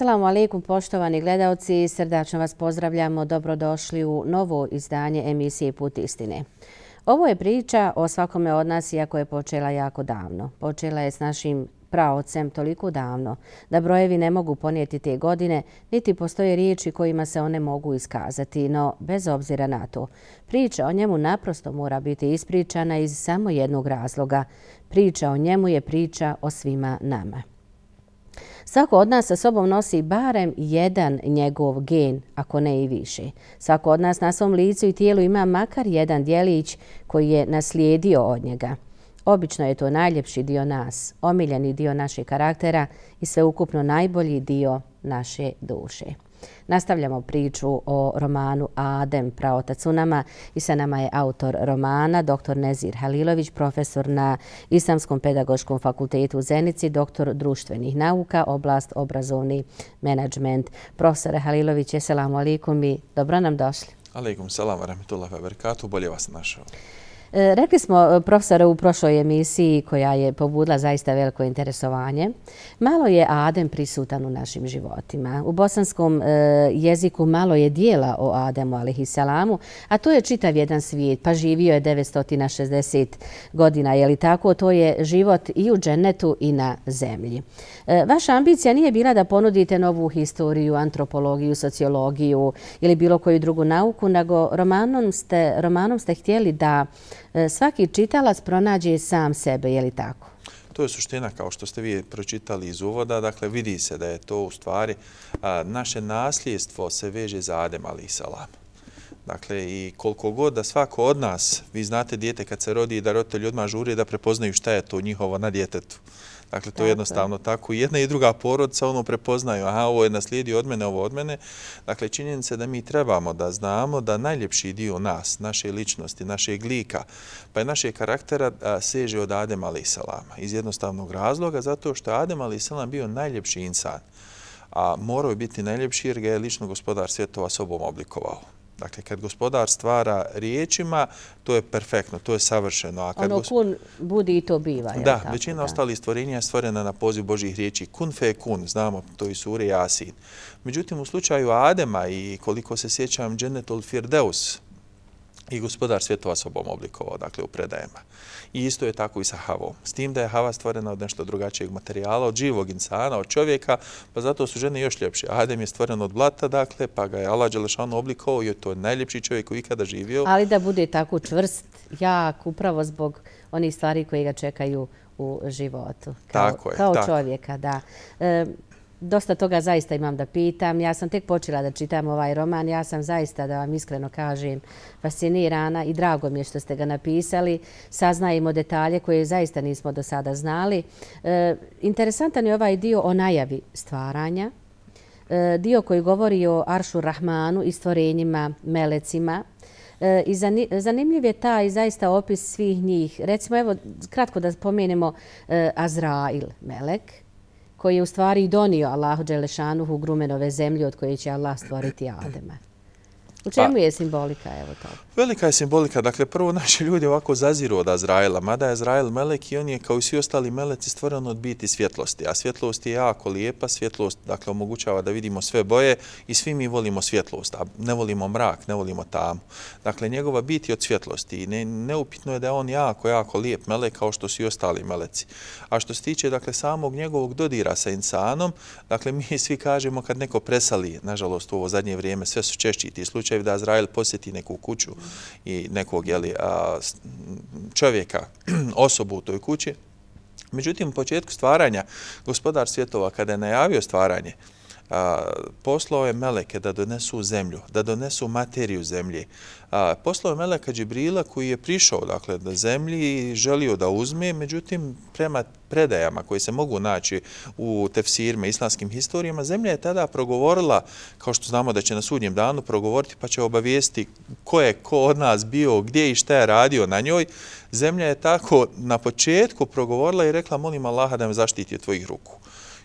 Assalamu alaikum poštovani gledalci, srdačno vas pozdravljamo, dobrodošli u novo izdanje emisije Put istine. Ovo je priča o svakome od nas iako je počela jako davno. Počela je s našim praocem toliko davno da brojevi ne mogu ponijeti te godine, niti postoje riječi kojima se one mogu iskazati, no bez obzira na to. Priča o njemu naprosto mora biti ispričana iz samo jednog razloga. Priča o njemu je priča o svima nama. Svako od nas sa sobom nosi barem jedan njegov gen, ako ne i više. Svako od nas na svom licu i tijelu ima makar jedan dijelić koji je naslijedio od njega. Obično je to najljepši dio nas, omiljeni dio našeg karaktera i sveukupno najbolji dio naše duše. Nastavljamo priču o romanu Adem, praotac u nama i sa nama je autor romana dr. Nezir Halilović, profesor na Islamskom pedagoškom fakultetu u Zenici, doktor društvenih nauka, oblast obrazovni menadžment. Profesore Halilović, eselamu alikum i dobro nam došli. Alikum, salam, rahmetullah, fabrikatu, bolje vas našao. E, rekli smo e, profesora u prošloj emisiji koja je pobudila zaista veliko interesovanje. Malo je Adem prisutan u našim životima. U bosanskom e, jeziku malo je dijela o Ademu, alihissalamu, a to je čitav jedan svijet, pa živio je 960 godina, je li tako? To je život i u dženetu i na zemlji. Vaša ambicija nije bila da ponudite novu historiju, antropologiju, sociologiju ili bilo koju drugu nauku, nego romanom ste, romanom ste htjeli da E, svaki čitalac pronađe sam sebe, je li tako? To je suština kao što ste vi pročitali iz uvoda. Dakle, vidi se da je to u stvari naše nasljedstvo se veže za Adem Ali Salam. Dakle, i koliko god da svako od nas, vi znate dijete kad se rodi i da roditelj odmah žuri da prepoznaju šta je to njihovo na djetetu. Dakle, to je jednostavno tako. Jedna i druga porodca ono prepoznaju, aha, ovo je naslijedio od mene, ovo od mene. Dakle, činjenica je da mi trebamo da znamo da najljepši dio nas, naše ličnosti, našeg glika, pa i našeg karaktera, seže od Adem Ali Iz jednostavnog razloga, zato što je Adem Ali bio najljepši insan. A morao je biti najljepši jer ga je lično gospodar svjetova sobom oblikovao. Dakle, kad gospodar stvara riječima, to je perfektno, to je savršeno. Ono kun budi i to biva. Da, većina ostalih stvorenja je stvorena na poziv Božih riječi. Kun fe kun, znamo, to je sure jasin. Međutim, u slučaju Adema i koliko se sjećam, dženetul firdeus, i gospodar svjetova sobom oblikovao, dakle, u predajama. I isto je tako i sa havom. S tim da je hava stvorena od nešto drugačijeg materijala, od živog insana, od čovjeka, pa zato su žene još ljepše. Adem je stvoren od blata, dakle, pa ga je Allah Đelešanu oblikovao i je to najljepši čovjek koji ikada živio. Ali da bude tako čvrst, jak, upravo zbog onih stvari koje ga čekaju u životu. Tako je. Kao čovjeka, da. Tako je. Dosta toga zaista imam da pitam. Ja sam tek počela da čitam ovaj roman. Ja sam zaista, da vam iskreno kažem, fascinirana i drago mi je što ste ga napisali. Saznajemo detalje koje zaista nismo do sada znali. E, interesantan je ovaj dio o najavi stvaranja. E, dio koji govori o Aršu Rahmanu i stvorenjima, melecima. E, i zanimljiv je taj zaista opis svih njih. Recimo, evo, kratko da spomenemo e, Azrail, melek koji je u stvari donio Allahu Đelešanu u grumenove zemlje od koje će Allah stvoriti Adema. U čemu pa, je simbolika evo toga? Velika je simbolika, dakle prvo naši ljudi ovako zaziru od Azraela, mada je Azrael melek i on je kao i svi ostali meleci stvoren od biti svjetlosti, a svjetlost je jako lijepa, svjetlost dakle omogućava da vidimo sve boje i svi mi volimo svjetlost, a ne volimo mrak, ne volimo tamu. Dakle, njegova biti od svjetlosti i ne, neupitno je da je on jako, jako lijep melek kao što su i ostali meleci. A što se tiče dakle, samog njegovog dodira sa insanom, dakle mi svi kažemo kad neko presali, nažalost u ovo zadnje vrijeme, sve su češći ti slučajevi da Azrael posjeti neku kuću, i nekog jeli, a, čovjeka, osobu u toj kući. Međutim, u početku stvaranja, gospodar svjetova, kada je najavio stvaranje, poslao je Meleke da donesu zemlju, da donesu materiju zemlje. Poslao je Meleka Džibrila koji je prišao dakle, na zemlji i želio da uzme, međutim, prema predajama koje se mogu naći u tefsirima, islamskim historijama, zemlja je tada progovorila, kao što znamo da će na sudnjem danu progovoriti, pa će obavijesti ko je ko od nas bio, gdje i šta je radio na njoj. Zemlja je tako na početku progovorila i rekla, molim Allah da me zaštiti od tvojih ruku.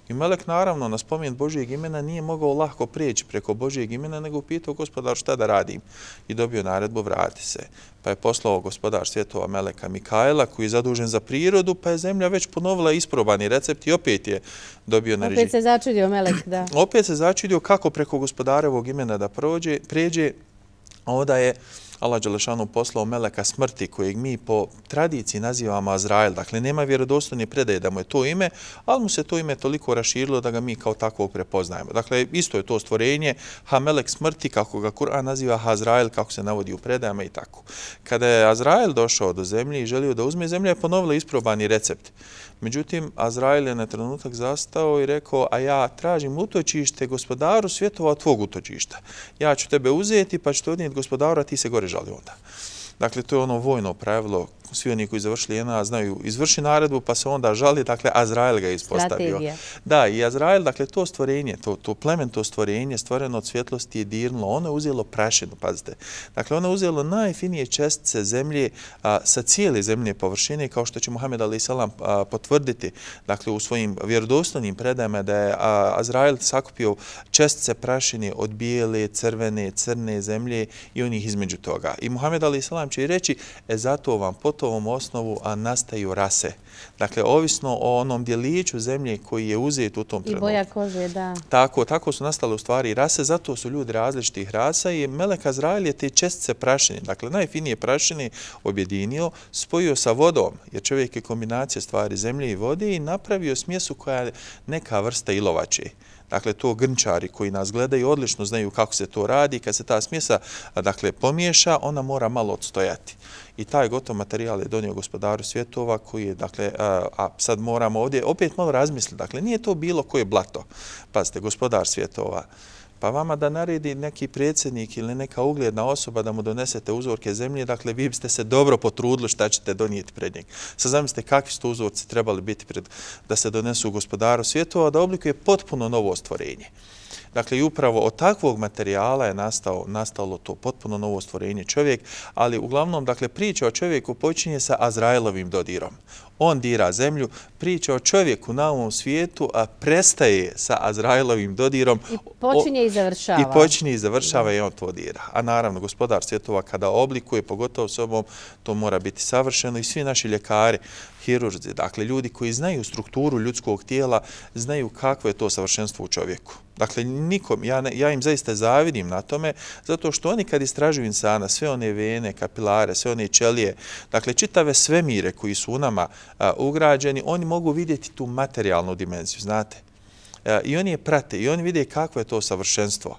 I Melek, naravno, na spomen Božijeg imena nije mogao lahko prijeći preko Božijeg imena, nego upitao gospodar šta da radim i dobio naredbu vrati se. Pa je poslao gospodar svjetova Meleka Mikajla, koji je zadužen za prirodu, pa je zemlja već ponovila isprobani recept i opet je dobio naredbu. Opet se začudio Melek, da. Opet se začudio kako preko gospodarevog imena da prođe, prijeđe, a onda je... Allah Đelešanu poslao Meleka smrti kojeg mi po tradiciji nazivamo Azrael. Dakle, nema vjerodostojne predaje da mu je to ime, ali mu se to ime toliko raširilo da ga mi kao takvog prepoznajemo. Dakle, isto je to stvorenje Ha Melek smrti kako ga Kur'an naziva Ha Azrael kako se navodi u predajama i tako. Kada je Azrael došao do zemlje i želio da uzme zemlje, je ponovila isprobani recept. Međutim, Azrael je na trenutak zastao i rekao, a ja tražim utočište gospodaru svjetova tvog utočišta. Ja ću tebe uzeti pa ću te odnijeti gospodara, ti se gore 找你问的。Dakle, to je ono vojno pravilo, svi oni koji završili jedna znaju izvrši naredbu, pa se onda žali, dakle, Azrael ga je ispostavio. Strategija. Da, i Azrael, dakle, to stvorenje, to, to plemen, to stvorenje, stvoreno od svjetlosti je dirnulo, ono je uzelo prašinu, pazite. Dakle, ono je uzelo najfinije čestice zemlje a, sa cijele zemlje površine, kao što će Muhammed Ali Salam potvrditi, dakle, u svojim vjerodostojnim predajama da je a, Azrael sakupio čestice prašine od bijele, crvene, crne zemlje i onih između toga. I Muhammed Ali vam će reći, e zato vam po tom osnovu nastaju rase. Dakle, ovisno o onom dijeliću zemlje koji je uzet u tom trenutku. I boja kože, da. Tako, tako su nastale u stvari rase, zato su ljudi različitih rasa i Melek Azrael je te čestice prašine, dakle, najfinije prašine objedinio, spojio sa vodom, jer čovjek je kombinacija stvari zemlje i vode i napravio smjesu koja je neka vrsta ilovače dakle to grnčari koji nas gledaju odlično znaju kako se to radi, kad se ta smjesa dakle pomiješa, ona mora malo odstojati. I taj gotov materijal je donio gospodaru svjetova koji je, dakle, a sad moramo ovdje opet malo razmisliti, dakle, nije to bilo koje blato, pazite, gospodar svjetova, pa vama da naredi neki predsjednik ili neka ugledna osoba da mu donesete uzorke zemlje, dakle, vi biste se dobro potrudili šta ćete donijeti pred njeg. Sad zamislite kakvi su uzorci trebali biti pred, da se donesu u gospodaru svjetova, da oblikuje potpuno novo stvorenje. Dakle, i upravo od takvog materijala je nastao, nastalo to potpuno novo stvorenje čovjek, ali uglavnom, dakle, priča o čovjeku počinje sa Azrajlovim dodirom on dira zemlju, priča o čovjeku na ovom svijetu, a prestaje sa Azrailovim dodirom. I počinje i završava. I počinje i završava i on to dira. A naravno, gospodar svjetova kada oblikuje, pogotovo s sobom, to mora biti savršeno i svi naši ljekari hirurzi, dakle ljudi koji znaju strukturu ljudskog tijela, znaju kakvo je to savršenstvo u čovjeku. Dakle, nikom, ja, ne, ja im zaista zavidim na tome, zato što oni kad istražuju insana, sve one vene, kapilare, sve one ćelije, dakle, čitave sve mire koji su u nama a, ugrađeni, oni mogu vidjeti tu materijalnu dimenziju, znate. A, e, I oni je prate i oni vide kakvo je to savršenstvo.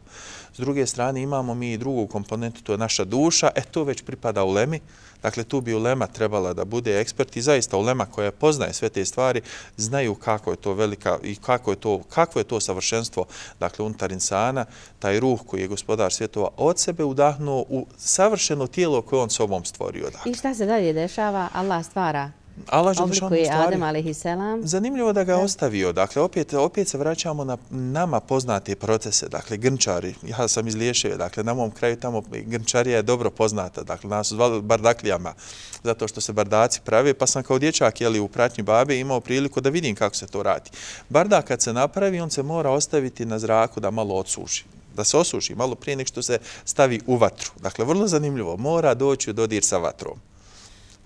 S druge strane, imamo mi i drugu komponentu, to je naša duša, e, to već pripada u lemi, Dakle, tu bi ulema trebala da bude ekspert i zaista ulema koja poznaje sve te stvari znaju kako je to velika i kako je to, kako je to savršenstvo dakle, unutar insana, taj ruh koji je gospodar svjetova od sebe udahnuo u savršeno tijelo koje on sobom stvorio. Dakle. I šta se dalje dešava? Allah stvara Allah Želešanu stvari. Oblikuje Adam, alaihi selam. Zanimljivo da ga je ostavio. Dakle, opet, opet se vraćamo na nama poznate procese. Dakle, grnčari, ja sam iz Liješeve, dakle, na mom kraju tamo grnčarija je dobro poznata. Dakle, nas su zvali bardakljama, zato što se bardaci pravi. Pa sam kao dječak, jeli, u pratnji babe imao priliku da vidim kako se to radi. Bardak kad se napravi, on se mora ostaviti na zraku da malo odsuši da se osuši malo prije nek što se stavi u vatru. Dakle, vrlo zanimljivo, mora doći u dodir sa vatrom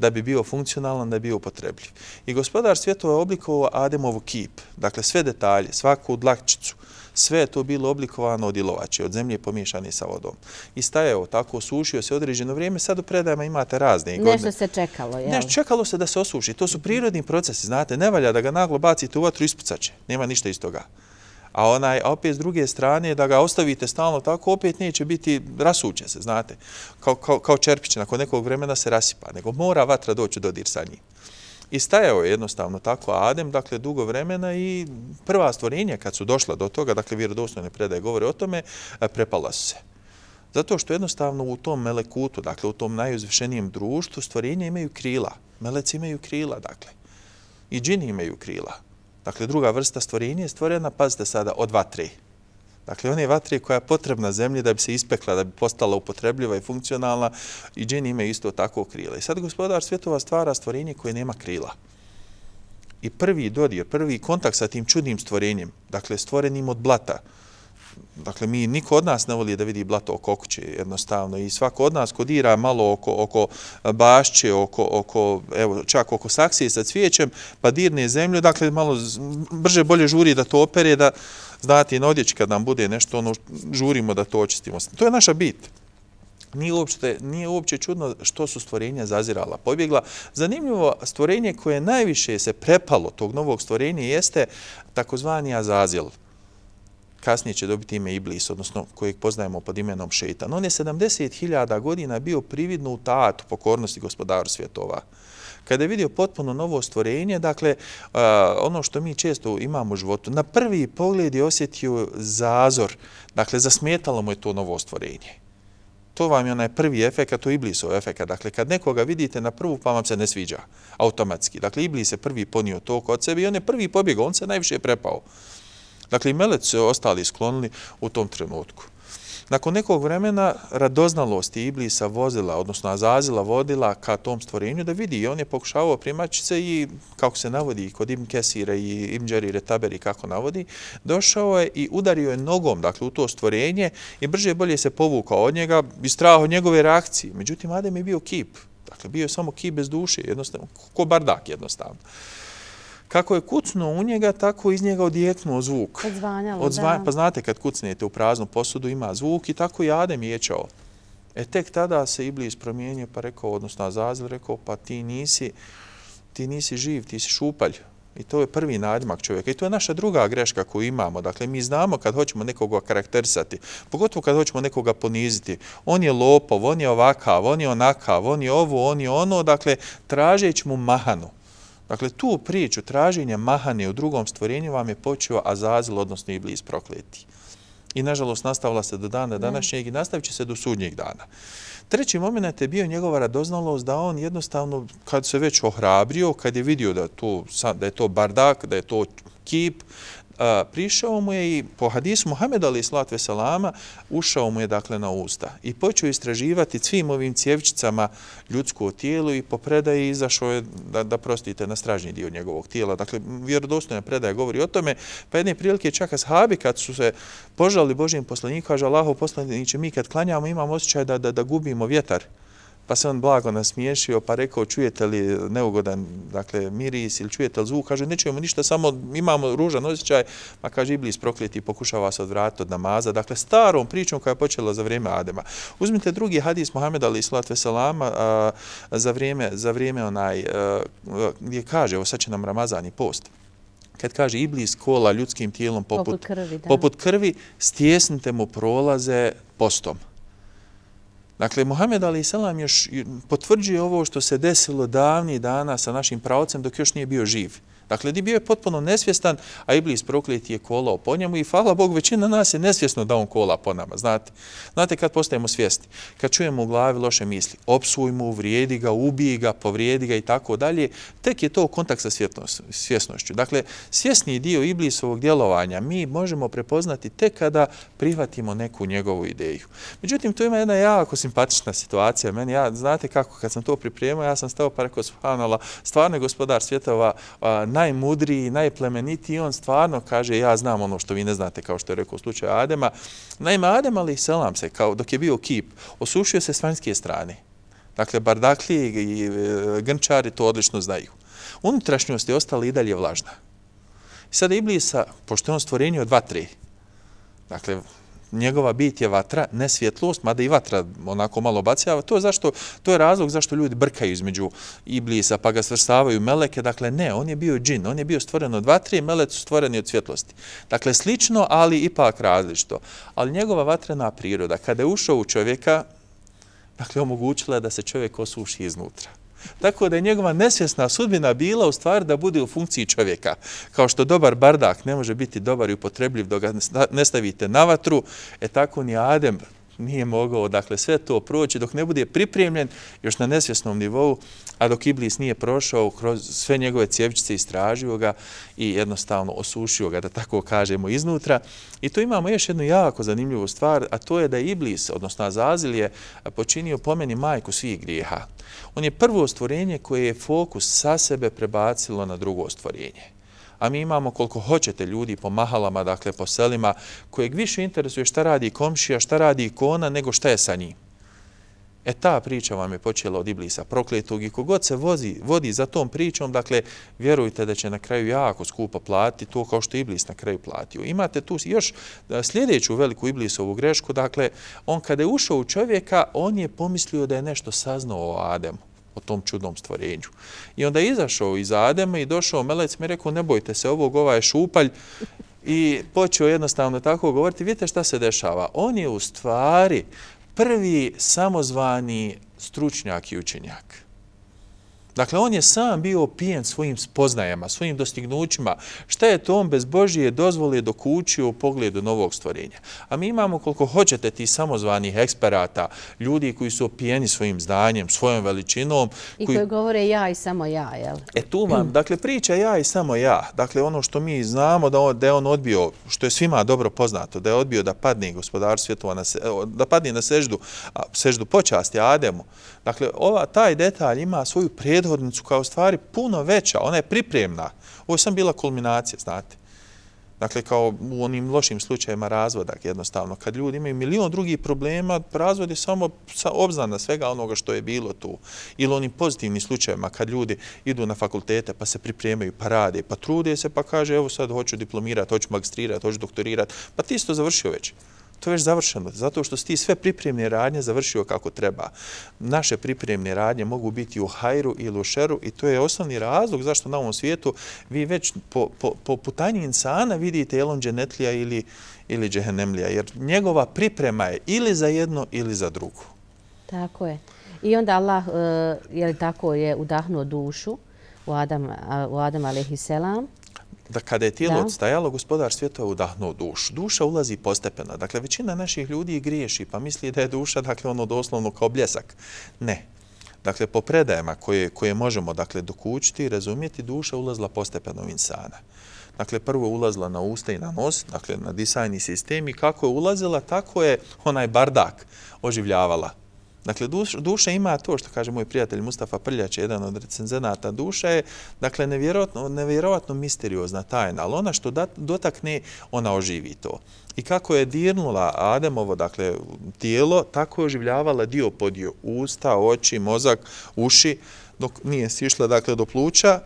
da bi bio funkcionalan, da bi bio upotrebljiv. I gospodar svjetova je oblikovao Ademovu kip, dakle sve detalje, svaku dlakčicu, sve je to bilo oblikovano od ilovače, od zemlje pomiješane sa vodom. I stajeo tako, osušio se određeno vrijeme, sad u predajama imate razne godine. Nešto se čekalo, jel? Nešto čekalo se da se osuši, to su prirodni procesi, znate, ne valja da ga naglo bacite u vatru, i ispucaće, nema ništa iz toga a onaj opet s druge strane da ga ostavite stalno tako, opet neće biti, rasuće se, znate, kao kao kao čerpić, nakon nekog vremena se rasipa, nego mora vatra doći do dir sa njim. I stajao je jednostavno tako Adem, dakle, dugo vremena i prva stvorenja kad su došla do toga, dakle, ne predaje govori o tome, prepala su se. Zato što jednostavno u tom melekutu, dakle, u tom najuzvišenijem društvu, stvorenja imaju krila, meleci imaju krila, dakle, i džini imaju krila, Dakle, druga vrsta stvorenja je stvorena, pazite sada, od vatre. Dakle, one vatre koja je potrebna zemlji da bi se ispekla, da bi postala upotrebljiva i funkcionalna, i džini imaju isto tako krila. I sad gospodar svjetova stvara stvorenje koje nema krila. I prvi dodir, prvi kontakt sa tim čudnim stvorenjem, dakle, stvorenim od blata, dakle, mi niko od nas ne voli da vidi blato oko kuće jednostavno i svako od nas kodira malo oko, oko bašće, oko, oko, evo, čak oko saksije sa cvijećem, pa dirne zemlju, dakle, malo brže bolje žuri da to opere, da znati na odjeći kad nam bude nešto, ono, žurimo da to očistimo. To je naša bit. Nije uopće, nije uopće čudno što su stvorenja zazirala, pobjegla. Zanimljivo stvorenje koje najviše se prepalo tog novog stvorenja jeste takozvani Azazil kasnije će dobiti ime Iblis, odnosno kojeg poznajemo pod imenom Šeitan. On je 70.000 godina bio prividno u tatu pokornosti gospodaru svjetova. Kada je vidio potpuno novo stvorenje, dakle, ono što mi često imamo u životu, na prvi pogled je osjetio zazor, dakle, zasmetalo mu je to novo stvorenje. To vam je onaj prvi efekt, to je Iblisov efekt. Dakle, kad nekoga vidite na prvu, pa vam se ne sviđa automatski. Dakle, Iblis je prvi ponio to kod sebe i on je prvi pobjegao, on se najviše je prepao. Dakle, i melec se ostali sklonili u tom trenutku. Nakon nekog vremena radoznalost je Iblisa vozila, odnosno Azazila vodila ka tom stvorenju da vidi i on je pokušavao primačice i kako se navodi kod Ibn Kesira i Ibn Đerire Taberi kako navodi, došao je i udario je nogom dakle, u to stvorenje i brže bolje se povukao od njega i straho njegove reakcije. Međutim, Adem je bio kip, dakle bio je samo kip bez duše, jednostavno, ko bardak jednostavno kako je kucno u njega, tako iz njega odjeknuo zvuk. Odzvanjalo, da. Pa znate, kad kucnete u praznu posudu, ima zvuk i tako i Adem ječao. E tek tada se Iblis promijenio, pa rekao, odnosno Azazel, rekao, pa ti nisi živ, ti si šupalj. I to je prvi nadmak čovjeka. I to je naša druga greška koju imamo. Dakle, mi znamo kad hoćemo nekoga karakterisati, pogotovo kad hoćemo nekoga poniziti. On je lopov, on je ovakav, on je onakav, on je ovo, on je ono. Dakle, tražeći mu mahanu. Dakle, tu priču traženja mahane u drugom stvorenju vam je počeo Azazil, odnosno Iblis prokleti. I, nažalost, nastavila se do dana današnjeg i nastavit se do sudnjeg dana. Treći moment je bio njegova radoznalost da on jednostavno, kad se već ohrabrio, kad je vidio da, to, da je to bardak, da je to kip, a, prišao mu je i po hadisu Muhammed Ali Slatve Salama ušao mu je dakle na usta i počeo istraživati svim ovim cjevčicama ljudsko tijelo i po predaji izašao je da, da prostite na stražnji dio njegovog tijela. Dakle, vjerodostojna predaja govori o tome. Pa jedne prilike čak ashabi kad su se požali Božijem poslaniku, kaže Allaho poslaniće, mi kad klanjamo imamo osjećaj da, da, da gubimo vjetar pa se on blago nasmiješio, pa rekao, čujete li neugodan dakle, miris ili čujete li zvuk, kaže, ne čujemo ništa, samo imamo ružan osjećaj, pa kaže, Iblis prokljeti pokušava se odvratiti od namaza, dakle, starom pričom koja je počela za vrijeme Adema. Uzmite drugi hadis Mohameda ali Islalat Veselama za vrijeme, za vrijeme onaj, gdje kaže, evo sad će nam Ramazan i post, kad kaže Iblis kola ljudskim tijelom poput, poput, krvi, poput krvi, stjesnite mu prolaze postom. Dakle, Mohamed Ali Selam još potvrđuje ovo što se desilo davni dana sa našim pravcem dok još nije bio živi. Dakle, bio je potpuno nesvjestan, a Iblis prokleti je kolao po njemu i hvala Bog, većina nas je nesvjesno da on kola po nama, znate. Znate, kad postajemo svjesni, kad čujemo u glavi loše misli, opsuj mu, vrijedi ga, ubiji ga, povrijedi ga i tako dalje, tek je to kontakt sa svjesnošću. Dakle, svjesni dio Iblisovog djelovanja mi možemo prepoznati tek kada prihvatimo neku njegovu ideju. Međutim, tu ima jedna jako simpatična situacija. Meni, ja, znate kako, kad sam to pripremao, ja sam stao pa rekao, stvarno je gospodar svjetova, a, najmudriji, najplemenitiji, on stvarno kaže, ja znam ono što vi ne znate, kao što je rekao u slučaju Adema. Naime, Adem ali selam se, kao dok je bio kip, osušio se s vanjske strane. Dakle, bardakli i e, grnčari to odlično znaju. Unutrašnjost je ostala i dalje vlažna. Sada Iblisa, pošto je on stvorenio dva, tri, dakle, njegova bit je vatra, ne svjetlost, mada i vatra onako malo bacija, to je, zašto, to je razlog zašto ljudi brkaju između iblisa pa ga svrstavaju meleke, dakle ne, on je bio džin, on je bio stvoren od vatre i melec stvoreni od svjetlosti. Dakle, slično, ali ipak različito. Ali njegova vatrena priroda, kada je ušao u čovjeka, dakle, omogućila je da se čovjek osuši iznutra. Tako da je njegova nesvjesna sudbina bila u stvari da bude u funkciji čovjeka. Kao što dobar bardak ne može biti dobar i upotrebljiv dok ga ne stavite na vatru, e tako ni Adem nije mogao dakle sve to proći dok ne bude pripremljen još na nesvjesnom nivou, a dok Iblis nije prošao kroz sve njegove cjevčice istražio ga i jednostavno osušio ga, da tako kažemo, iznutra. I tu imamo još jednu jako zanimljivu stvar, a to je da Iblis, odnosno Azazil je počinio pomeni majku svih grijeha. On je prvo stvorenje koje je fokus sa sebe prebacilo na drugo stvorenje a mi imamo koliko hoćete ljudi po mahalama, dakle po selima, kojeg više interesuje šta radi komšija, šta radi ikona, nego šta je sa njim. E ta priča vam je počela od Iblisa prokletog i kogod se vozi, vodi za tom pričom, dakle, vjerujte da će na kraju jako skupo platiti to kao što Iblis na kraju platio. Imate tu još e, sljedeću veliku Iblisovu grešku, dakle, on kada je ušao u čovjeka, on je pomislio da je nešto saznao o Ademu o tom čudnom stvorenju. I onda je izašao iz Adema i došao melec mi rekao ne bojte se ovog, ovaj šupalj. I počeo jednostavno tako govoriti, vidite šta se dešava. On je u stvari prvi samozvani stručnjak i učenjak. Dakle, on je sam bio pijen svojim spoznajama, svojim dostignućima. Šta je to on bez Božije dozvoli dok uči u pogledu novog stvorenja? A mi imamo koliko hoćete ti samozvanih eksperata, ljudi koji su opijeni svojim zdanjem, svojom veličinom. I koji govore ja i samo ja, jel? E tu vam, dakle, priča ja i samo ja. Dakle, ono što mi znamo da je on odbio, što je svima dobro poznato, da je odbio da padne gospodar svjetova, da padne na seždu počasti Ademu, Dakle, ova, taj detalj ima svoju prijedhodnicu kao stvari puno veća. Ona je pripremna. Ovo je sam bila kulminacija, znate. Dakle, kao u onim lošim slučajima razvoda, jednostavno. Kad ljudi imaju milion drugih problema, razvod je samo obznana svega onoga što je bilo tu. Ili onim pozitivnim slučajima kad ljudi idu na fakultete pa se pripremaju, pa rade, pa trude se, pa kaže evo sad hoću diplomirati, hoću magistrirati, hoću doktorirati, pa ti si to završio već to je već završeno, zato što si ti sve pripremne radnje završio kako treba. Naše pripremne radnje mogu biti u hajru ili u šeru i to je osnovni razlog zašto na ovom svijetu vi već po putanji insana vidite jelom dženetlija ili džehenemlija, jer njegova priprema je ili za jedno ili za drugo. Tako je. I onda Allah eh, je udahnuo dušu u Adam alaihi selam da kada je tijelo odstajalo, gospodar svjetova udahnuo dušu. Duša ulazi postepeno. Dakle, većina naših ljudi griješi pa misli da je duša dakle, ono doslovno kao bljesak. Ne. Dakle, po predajama koje možemo dakle, dokućiti i razumijeti, duša ulazila postepeno u insana. Dakle, prvo je ulazila na usta i na nos, dakle, na disajni sistem i kako je ulazila, tako je onaj bardak oživljavala Dakle, duša ima to što kaže moj prijatelj Mustafa Prljač, jedan od recenzenata. Duša je, dakle, nevjerovatno nevjerovatno misteriozna tajna, ali ona što dotakne, ona oživi to. I kako je dirnula Ademovo, dakle, tijelo, tako je oživljavala dio podio usta, oči, mozak, uši, dok nije sišla, dakle, do pluća,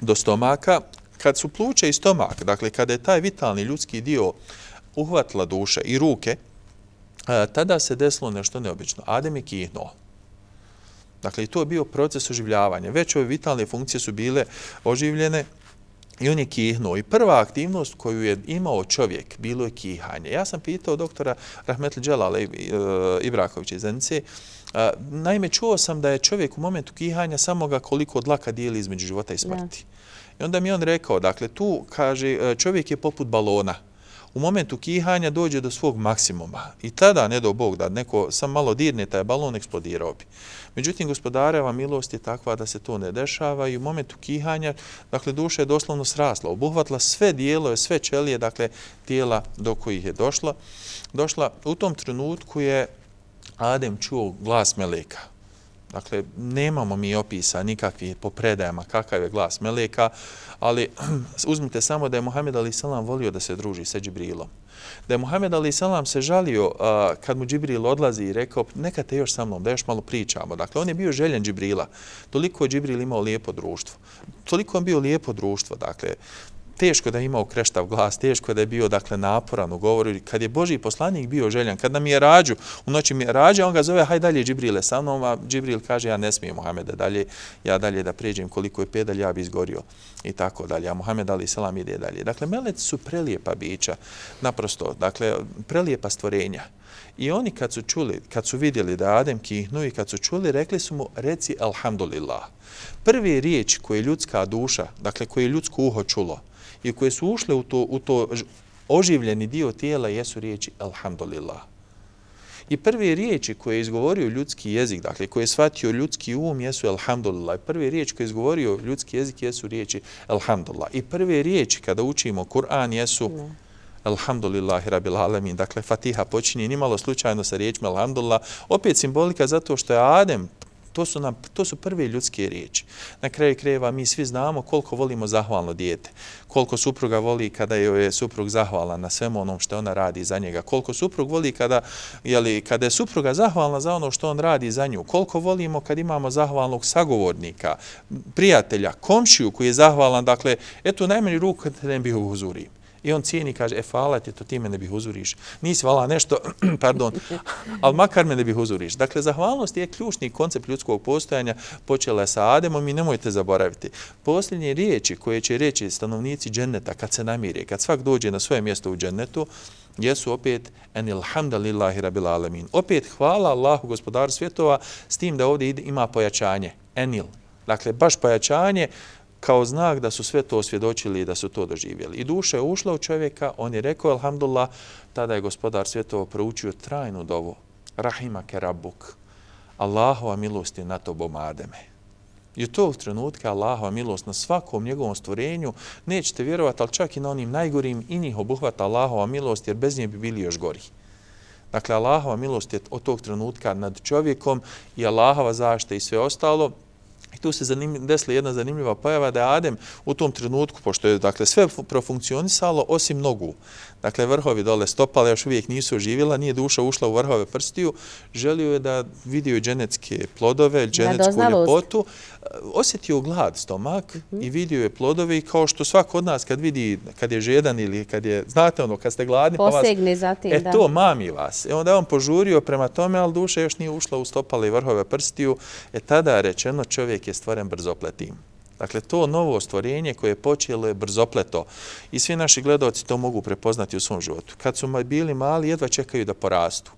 do stomaka. Kad su pluće i stomak, dakle, kada je taj vitalni ljudski dio uhvatila duša i ruke, a, e, tada se desilo nešto neobično. Adem je kihnuo. Dakle, to je bio proces oživljavanja. Već ove vitalne funkcije su bile oživljene i on je kihnuo. I prva aktivnost koju je imao čovjek bilo je kihanje. Ja sam pitao doktora Rahmetli Đelala e, Ibrakovića iz Enice, e, Naime, čuo sam da je čovjek u momentu kihanja samo ga koliko dlaka dijeli između života i smrti. I onda mi on rekao, dakle, tu, kaže, čovjek je poput balona u momentu kihanja dođe do svog maksimuma. I tada, ne do Bog, da neko sam malo dirne, taj balon eksplodirao bi. Međutim, gospodareva milost je takva da se to ne dešava i u momentu kihanja, dakle, duša je doslovno srasla, obuhvatla sve dijelo, sve čelije, dakle, tijela do kojih je došla. Došla, u tom trenutku je Adem čuo glas Meleka. Dakle, nemamo mi opisa nikakvi po predajama kakav je glas Meleka, ali uzmite samo da je Muhammed Ali Salam volio da se druži sa Džibrilom. Da je Muhammed Ali Salam se žalio a, kad mu Džibril odlazi i rekao neka te još sa mnom, da još malo pričamo. Dakle, on je bio željen Džibrila. Toliko je Džibril imao lijepo društvo. Toliko je bio lijepo društvo. Dakle, teško da je imao kreštav glas, teško da je bio dakle naporan u govoru. Kad je Boži poslanik bio željan, kad nam je rađu, u noći mi je rađa, on ga zove, haj dalje Džibrile sa mnom, a Džibril kaže, ja ne smijem Mohameda dalje, ja dalje da pređem koliko je pedalj, ja bi izgorio i tako dalje. A Mohamed Ali Selam ide dalje. Dakle, melec su prelijepa bića, naprosto, dakle, prelijepa stvorenja. I oni kad su čuli, kad su vidjeli da Adem kihnu i kad su čuli, rekli su mu reci Alhamdulillah. Prvi riječ koji je ljudska duša, dakle koji je ljudsko uho čulo, i koje su ušle u to, u to oživljeni dio tijela jesu riječi Alhamdulillah. I prve riječi koje je izgovorio ljudski jezik, dakle koje je shvatio ljudski um jesu Alhamdulillah. I prve riječi koje je izgovorio ljudski jezik jesu riječi Alhamdulillah. I prve riječi kada učimo Kur'an jesu Alhamdulillah, Alhamdulillahi alamin. Dakle, Fatiha počinje nimalo slučajno sa riječima Alhamdulillah. Opet simbolika zato što je Adem To su, nam, to su prve ljudske riječi. Na kraju kreva mi svi znamo koliko volimo zahvalno dijete, koliko supruga voli kada joj je suprug zahvalan na svemu onom što ona radi za njega, koliko suprug voli kada, jeli, kada je supruga zahvalna za ono što on radi za nju, koliko volimo kad imamo zahvalnog sagovornika, prijatelja, komšiju koji je zahvalan, dakle, eto najmanji ruk kad ne bi uzurim. I on cijeni, kaže, e, hvala ti, to ti me ne bih uzuriš. Nisi, hvala, nešto, pardon, ali makar me ne bih uzuriš. Dakle, zahvalnost je ključni koncept ljudskog postojanja, počela je sa Ademom i nemojte zaboraviti. Posljednje riječi koje će reći stanovnici dženneta kad se namire, kad svak dođe na svoje mjesto u džennetu, jesu opet en ilhamdalillahi alamin. Opet hvala Allahu gospodaru svjetova s tim da ovdje ima pojačanje, enil. Dakle, baš pojačanje, kao znak da su sve to osvjedočili i da su to doživjeli. I duša je ušla u čovjeka, on je rekao, alhamdulillah, tada je gospodar sve to proučio trajnu dovu, rahimake rabuk, Allahova milost je na tobom ademe. I u tog trenutka Allahova milost na svakom njegovom stvorenju, nećete vjerovati, ali čak i na onim najgorim i njih obuhvata Allahova milost, jer bez nje bi bili još gori. Dakle, Allahova milost je od tog trenutka nad čovjekom i Allahova zašte i sve ostalo, I tu se zanim, desila jedna zanimljiva pojava da je Adem u tom trenutku, pošto je dakle, sve profunkcionisalo osim nogu, dakle vrhovi dole stopala, još uvijek nisu oživjela, nije duša ušla u vrhove prstiju, želio je da vidio dženecke plodove, dženecku ljepotu, osjetio glad stomak i mhm. vidio je plodove i kao što svak od nas kad vidi, kad je žedan ili kad je, znate ono, kad ste gladni, pa vas, e to mami vas, e onda je on požurio prema tome, ali duša još nije ušla u stopala i vrhove prstiju, e tada je rečeno čovjek je stvoren brzopletim. Dakle, to novo stvorenje koje je počelo je brzopleto i svi naši gledalci to mogu prepoznati u svom životu. Kad su bili mali, jedva čekaju da porastu,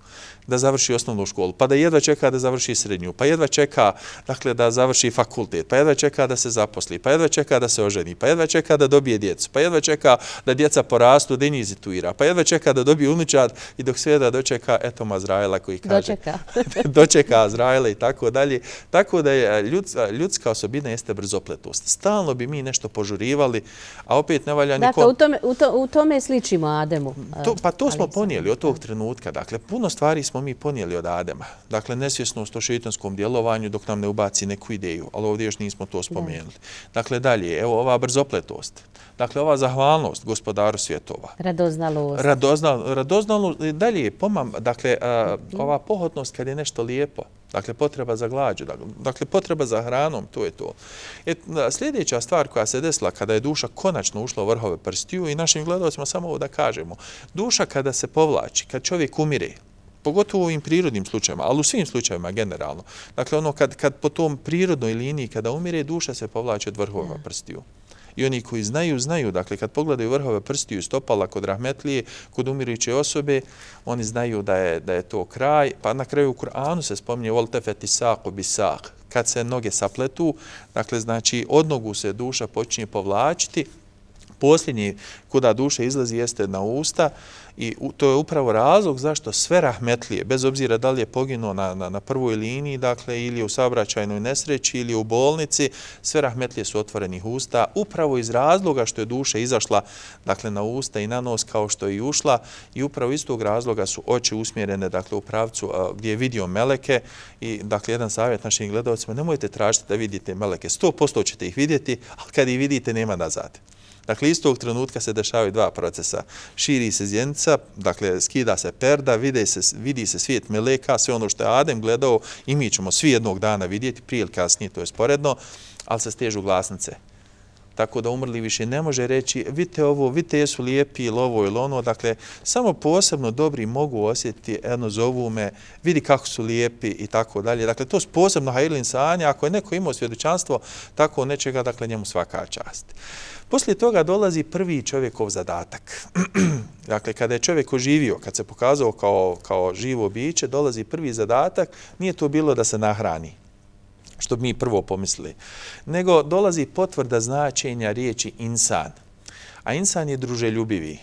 da završi osnovnu školu, pa da jedva čeka da završi srednju, pa jedva čeka dakle, da završi fakultet, pa jedva čeka da se zaposli, pa jedva čeka da se oženi, pa jedva čeka da dobije djecu, pa jedva čeka da djeca porastu, da njih pa jedva čeka da dobije unučad i dok sve da dočeka etoma Azraela koji kaže... Dočeka. dočeka Azraela i tako dalje. Tako da je ljudska, ljudska osobina jeste brzopleto nažalost. Stalno bi mi nešto požurivali, a opet ne valja niko... Dakle, u tome sličimo Ademu. Eh, pa to smo ponijeli od tog trenutka. Dakle, puno stvari smo mi ponijeli od Adema. Dakle, nesvjesno o šeitanskom djelovanju dok nam ne ubaci neku ideju, ali ovdje još nismo to spomenuli. Dakle, dalje, evo ova brzopletost. Dakle, ova zahvalnost gospodaru svjetova. Radoznalost. Radoznalost. Dalje, pomam, dakle, eh, mm, mm. ova pohotnost kad je nešto lijepo. Dakle, potreba za glađu, dakle, dakle, potreba za hranom, to je to. E, Sljedeća stvar koja se desila kada je duša konačno ušla u vrhove prstiju i našim gledalcima samo ovo da kažemo, duša kada se povlači, kad čovjek umire, pogotovo u ovim prirodnim slučajima, ali u svim slučajima generalno, dakle, ono kad po tom prirodnoj liniji kada umire, duša se povlači od vrhova mm. prstiju i oni koji znaju, znaju. Dakle, kad pogledaju vrhove prstiju i stopala kod rahmetlije, kod umiriće osobe, oni znaju da je, da je to kraj. Pa na kraju u Kur'anu se spominje voltefeti saku bisak kad se noge sapletu, dakle, znači, od nogu se duša počinje povlačiti, posljednji kuda duše izlazi jeste na usta i to je upravo razlog zašto sve rahmetlije, bez obzira da li je poginuo na, na, na prvoj liniji, dakle, ili u saobraćajnoj nesreći ili u bolnici, sve rahmetlije su otvorenih usta, upravo iz razloga što je duša izašla dakle, na usta i na nos kao što je i ušla i upravo iz tog razloga su oči usmjerene dakle, u pravcu a, gdje je vidio meleke i dakle, jedan savjet našim gledalcima, nemojte tražiti da vidite meleke, 100% ćete ih vidjeti, ali kad ih vidite nema nazad. Dakle, istog trenutka se dešavaju dva procesa. Širi se zjenica, dakle, skida se perda, vidi se svijet meleka, sve ono što je Adem gledao i mi ćemo svi jednog dana vidjeti, prije ili kasnije, to je sporedno, ali se stežu glasnice tako da umrli više ne može reći vidite ovo, vidite jesu lijepi ili ovo ili ono, dakle samo posebno dobri mogu osjetiti, jedno zovu me, vidi kako su lijepi i tako dalje. Dakle, to je posebno hajlin sanja, ako je neko imao svjedočanstvo, tako nečega, dakle njemu svaka čast. Poslije toga dolazi prvi čovjekov zadatak. dakle, kada je čovjek oživio, kad se pokazao kao, kao živo biće, dolazi prvi zadatak, nije to bilo da se nahrani što bi mi prvo pomislili, nego dolazi potvrda značenja riječi insan. A insan je druželjubivi.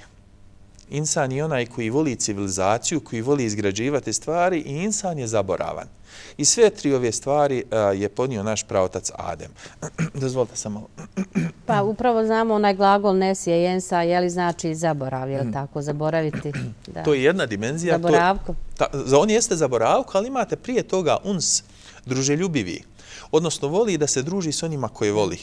Insan je onaj koji voli civilizaciju, koji voli izgrađivati stvari i insan je zaboravan. I sve tri ove stvari je podnio naš pravotac Adem. Dozvolite samo. Pa upravo znamo onaj glagol nesije jensa, je li znači zaborav, je mm. tako, zaboraviti? Da. To je jedna dimenzija. Zaboravko. On jeste zaboravko, ali imate prije toga uns, druželjubivi odnosno voli da se druži s onima koje voli.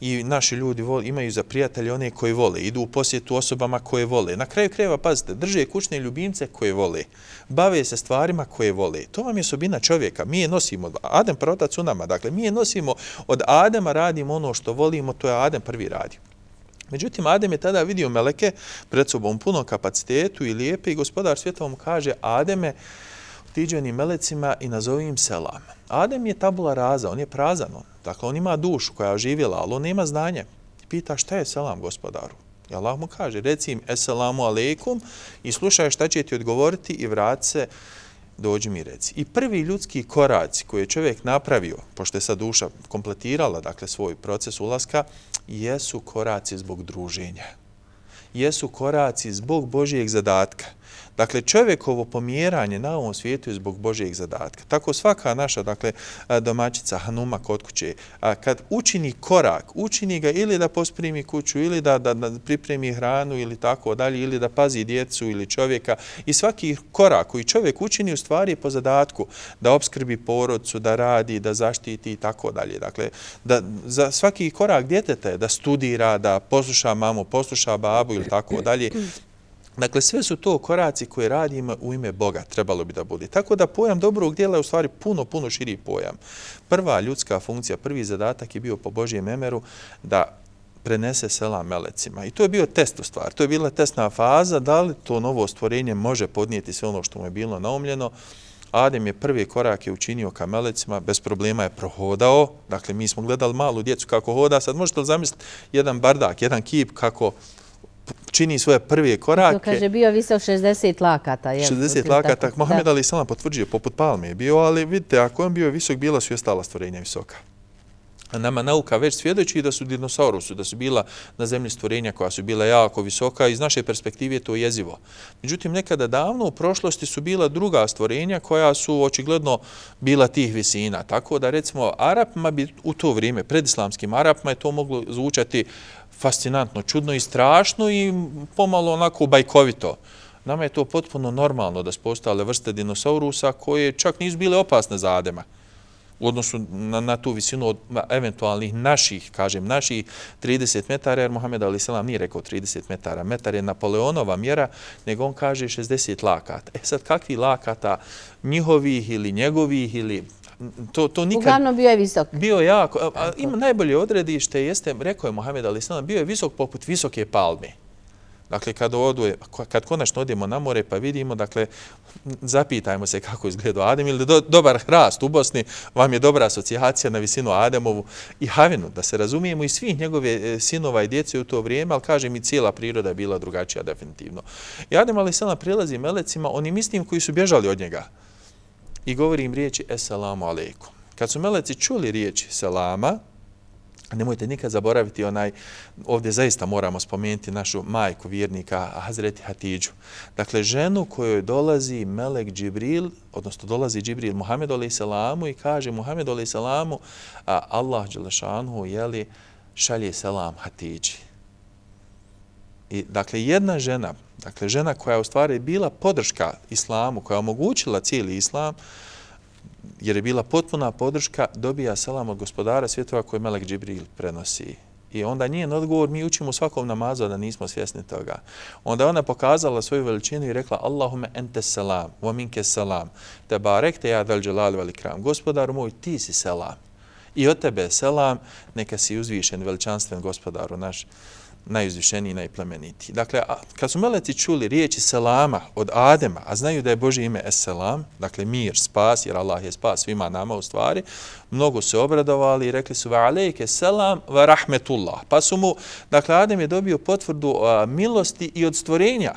I naši ljudi imaju za prijatelje one koje vole, idu u posjetu osobama koje vole. Na kraju kreva, pazite, drže kućne ljubimce koje vole, bave se stvarima koje vole. To vam je osobina čovjeka. Mi je nosimo, Adem protac u nama, dakle, mi je nosimo, od Adema radimo ono što volimo, to je Adem prvi radio. Međutim, Adem je tada vidio meleke pred sobom punom kapacitetu i lijepe i gospodar svjetovom kaže, Ademe, otiđeni melecima i nazovim selam. Adem je tabula raza, on je prazan. Dakle, on ima dušu koja je oživjela, ali on nema znanje. pita šta je selam gospodaru? I Allah mu kaže, reci im eselamu alaikum i slušaj šta će ti odgovoriti i vrat se dođi mi reci. I prvi ljudski korac koji je čovjek napravio, pošto je sad duša kompletirala dakle, svoj proces ulaska, jesu koraci zbog druženja. Jesu koraci zbog Božijeg zadatka. Dakle, čovjekovo pomjeranje na ovom svijetu je zbog Božijeg zadatka. Tako svaka naša dakle, domaćica Hanuma kod kuće, kad učini korak, učini ga ili da pospremi kuću, ili da da, da pripremi hranu ili tako dalje, ili da pazi djecu ili čovjeka. I svaki korak koji čovjek učini u stvari po zadatku da obskrbi porodcu, da radi, da zaštiti i tako dalje. Dakle, da, za svaki korak djeteta je da studira, da posluša mamu, posluša babu ili tako dalje. Dakle, sve su to koraci koje radimo u ime Boga, trebalo bi da bude. Tako da pojam dobrog dijela je u stvari puno, puno širi pojam. Prva ljudska funkcija, prvi zadatak je bio po Božijem emeru da prenese sela melecima. I to je bio test u stvari. To je bila testna faza da li to novo stvorenje može podnijeti sve ono što mu je bilo naumljeno. Adem je prvi korak je učinio ka melecima, bez problema je prohodao. Dakle, mi smo gledali malu djecu kako hoda. Sad možete li zamisliti jedan bardak, jedan kip kako čini svoje prvije korake. To kaže, bio visao 60 lakata. 60 lakata. Mohamed Ali Islam potvrđio, poput palme je bio, ali vidite, ako on bio visok, bila su i ostala stvorenja visoka. Nama nauka već svjedeći da su dinosaurusu, da su bila na zemlji stvorenja koja su bila jako visoka, iz naše perspektive je to jezivo. Međutim, nekada davno u prošlosti su bila druga stvorenja koja su očigledno bila tih visina. Tako da, recimo, Arapima bi u to vrijeme, predislamskim Arapima je to moglo zvučati fascinantno, čudno i strašno i pomalo onako bajkovito. Nama je to potpuno normalno da spostale vrste dinosaurusa koje čak nisu bile opasne za Adema u odnosu na tu visinu od eventualnih naših, kažem, naših 30 metara, jer Mohamed Ali Selam nije rekao 30 metara, metar je Napoleonova mjera, nego on kaže 60 lakata. E sad, kakvi lakata njihovih ili njegovih ili To, to nikad... Uglavnom bio je visok. Bio je jako. A, ima najbolje odredište jeste, rekao je Muhammed Ali Salam, bio je visok poput visoke palme. Dakle, kad, odu, kad konačno odemo na more pa vidimo, dakle, zapitajmo se kako izgledao Adem ili do, dobar hrast u Bosni, vam je dobra asocijacija na visinu Ademovu i Havenu, da se razumijemo i svih njegove e, sinova i djece u to vrijeme, al kažem i cijela priroda je bila drugačija definitivno. I Adem Ali Salam prilazi melecima, oni mislim koji su bježali od njega i govori im riječi Esselamu alaikum. Kad su meleci čuli riječi Selama, nemojte nikad zaboraviti onaj, ovdje zaista moramo spomenuti našu majku vjernika Hazreti Hatidžu. Dakle, ženu kojoj dolazi Melek Džibril, odnosno dolazi Džibril Muhammed Ali Selamu i kaže Muhammed Ali Selamu, a Allah Đelešanhu, jeli, šalje Selam Hatidži. Dakle, jedna žena, dakle, žena koja je u stvari bila podrška islamu, koja je omogućila cijeli islam, jer je bila potpuna podrška, dobija selam od gospodara svjetova koje Melek Džibril prenosi. I onda njen odgovor, mi učimo svakom namazu da nismo svjesni toga. Onda ona pokazala svoju veličinu i rekla Allahume ente selam, vominke selam, te barek te ja dal dželal velikram. Gospodar moj, ti si selam. I od tebe selam, neka si uzvišen, veličanstven gospodaru naš najuzvišeniji, najplemenitiji. Dakle, kad su meleci čuli riječi selama od Adema, a znaju da je Boži ime es selam, dakle mir, spas, jer Allah je spas svima nama u stvari, mnogo su obradovali i rekli su va selam va rahmetullah. Pa su mu, dakle, Adem je dobio potvrdu a, milosti i od stvorenja.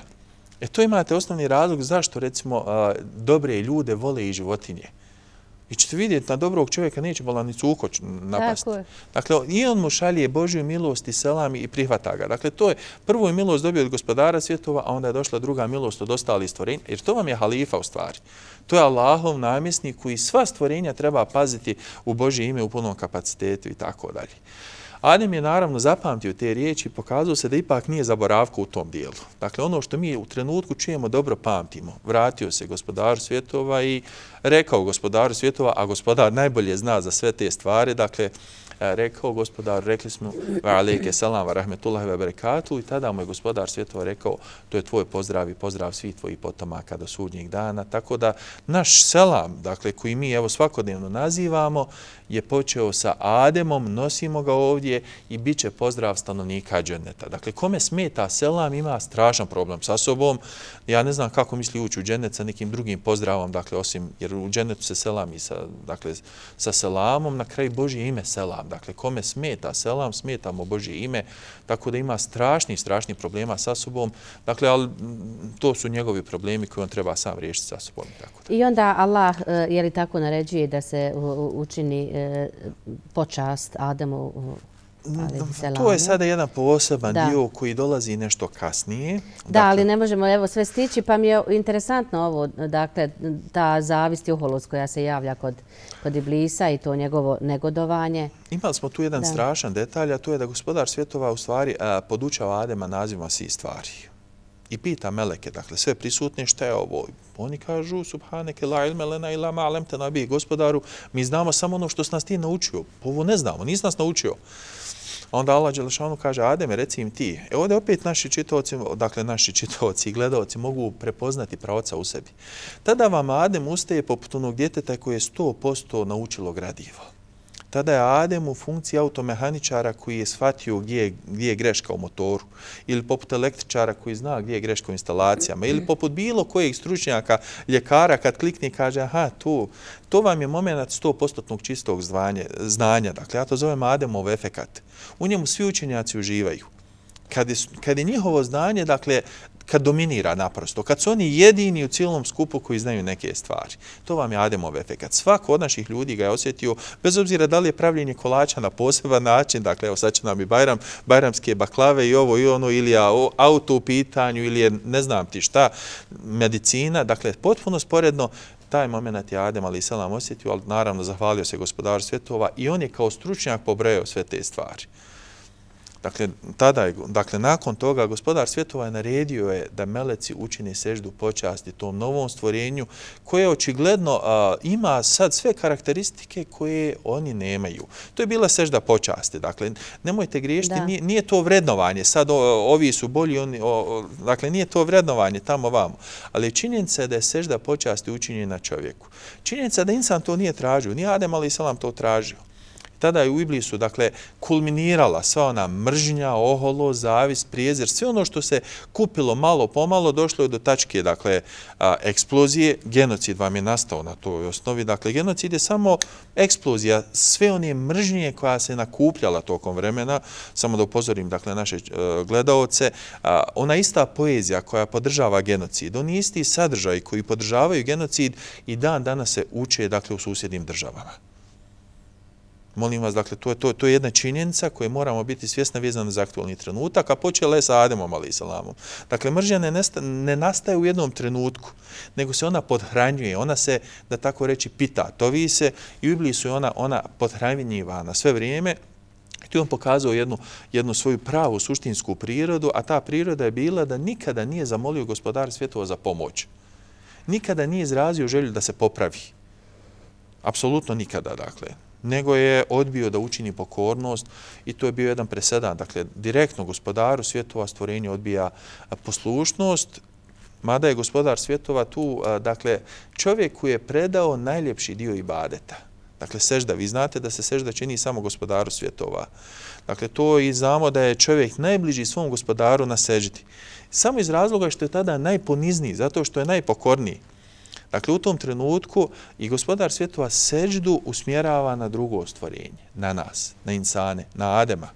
E to imate osnovni razlog zašto, recimo, a, dobre ljude vole i životinje. I ćete vidjeti na dobrog čovjeka neće bolan ni cukoć napasti. Dakle, i on mu šalje Božju milost i selam i prihvata ga. Dakle, to je prvo je milost dobio od gospodara svjetova, a onda je došla druga milost od ostalih stvorenja. Jer to vam je halifa u stvari. To je Allahov namjesnik koji sva stvorenja treba paziti u Božje ime u punom kapacitetu i tako dalje. Adem je naravno zapamtio te riječi i pokazao se da ipak nije zaboravka u tom dijelu. Dakle, ono što mi u trenutku čujemo dobro pamtimo. Vratio se gospodar svjetova i rekao gospodaru svjetova, a gospodar najbolje zna za sve te stvari, dakle, rekao gospodar, rekli smo wa alaike salam wa rahmetullahi wa barakatuh i tada mu je gospodar svjetova rekao to je tvoj pozdrav i pozdrav svih tvojih potomaka do sudnjeg dana. Tako da naš selam, dakle koji mi evo svakodnevno nazivamo, je počeo sa Ademom, nosimo ga ovdje i bit će pozdrav stanovnika dženeta. Dakle, kome smeta selam ima strašan problem sa sobom. Ja ne znam kako misli ući u dženet sa nekim drugim pozdravom, dakle, osim, jer u dženetu se selam i sa, dakle, sa selamom, na kraj Božje ime selam dakle, kome smeta selam, smeta mu Božje ime, tako da ima strašni, strašni problema sa sobom, dakle, ali mm, to su njegovi problemi koje on treba sam riješiti sa sobom. Tako da. I onda Allah, e, je li tako naređuje da se učini e, počast Adamu To je sada jedan poseban dio koji dolazi nešto kasnije. Da, ali dakle- ne možemo sve stići, pa mi je interesantno ovo, dakle, ta zavist i uholost koja se javlja kod Iblisa i to njegovo negodovanje. Imali smo tu jedan strašan detalj, a to je da gospodar svjetova u stvari podučava Adema nazivima si stvari. I pita Meleke, dakle, sve prisutne, šta je ovo? Oni kažu, subhaneke, la ilmelena ilama alemte nabije gospodaru, mi znamo samo ono što si nas ti naučio. Ovo ne znamo, nisi nas naučio onda Allah Đelešanu kaže, Ademe, reci im ti. E ovdje opet naši čitovci, dakle naši čitovci i gledovci mogu prepoznati pravca u sebi. Tada vam Adem ustaje poput onog djeteta koje je 100% naučilo gradivo tada je Adem u funkciji automehaničara koji je shvatio gdje, gdje je greška u motoru ili poput električara koji zna gdje je greška u instalacijama ili poput bilo kojeg stručnjaka ljekara kad klikne i kaže aha, to, to vam je moment 100% čistog zvanje, znanja. Dakle, ja to zovem Ademov efekat. U njemu svi učenjaci uživaju. Kad je, kad je njihovo znanje, dakle, kad dominira naprosto, kad su oni jedini u cijelom skupu koji znaju neke stvari. To vam je Ademov efekt. Svako od naših ljudi ga je osjetio, bez obzira da li je pravljenje kolača na poseban način, dakle, evo sad će nam i Bajram, Bajramske baklave i ovo i ono, ili je auto u pitanju, ili je ne znam ti šta, medicina, dakle, potpuno sporedno, taj moment je Adem Ali Selam osjetio, ali naravno zahvalio se gospodar svjetova i on je kao stručnjak pobrojao sve te stvari. Dakle, tada, dakle, nakon toga gospodar svjetova je naredio je da meleci učini seždu počasti tom novom stvorenju koje očigledno a, ima sad sve karakteristike koje oni nemaju. To je bila sežda počasti. Dakle, nemojte griješiti, nije, nije to vrednovanje. Sad o, ovi su bolji, oni, o, dakle, nije to vrednovanje tamo vamo. Ali činjenica je da je sežda počasti učinjena čovjeku. Činjenica je da insan to nije tražio. Nije Adem Ali Salam to tražio tada je u Iblisu dakle, kulminirala sva ona mržnja, oholo, zavis, prijezir, sve ono što se kupilo malo pomalo došlo je do tačke dakle, eksplozije, genocid vam je nastao na toj osnovi, dakle genocid je samo eksplozija sve one mržnje koja se nakupljala tokom vremena, samo da upozorim dakle, naše e, gledalce, ona ista poezija koja podržava genocid, oni isti sadržaj koji podržavaju genocid i dan danas se uče dakle, u susjednim državama. Molim vas, dakle, to je to, to je, jedna činjenica koja moramo biti svjesni vezana za aktualni trenutak, a počela je sa Ademom, ali i Salamom. Dakle, mržnja ne ne nastaje u jednom trenutku, nego se ona podhranjuje, ona se, da tako reći, pita, tovi se, i u Bibliji su je ona podhranjivana sve vrijeme, Tu je on pokazao jednu jednu svoju pravu suštinsku prirodu, a ta priroda je bila da nikada nije zamolio gospodar svjetova za pomoć. Nikada nije izrazio želju da se popravi. Apsolutno nikada, Dakle nego je odbio da učini pokornost i to je bio jedan presedan. Dakle, direktno gospodaru svjetova stvorenje odbija poslušnost, mada je gospodar svjetova tu, dakle, čovjek koji je predao najljepši dio ibadeta. Dakle, sežda. Vi znate da se sežda čini samo gospodaru svjetova. Dakle, to i znamo da je čovjek najbliži svom gospodaru na seždi. Samo iz razloga što je tada najponizniji, zato što je najpokorniji. Dakle, u tom trenutku i gospodar svjetova seđdu usmjerava na drugo stvorenje, na nas, na insane, na Adema,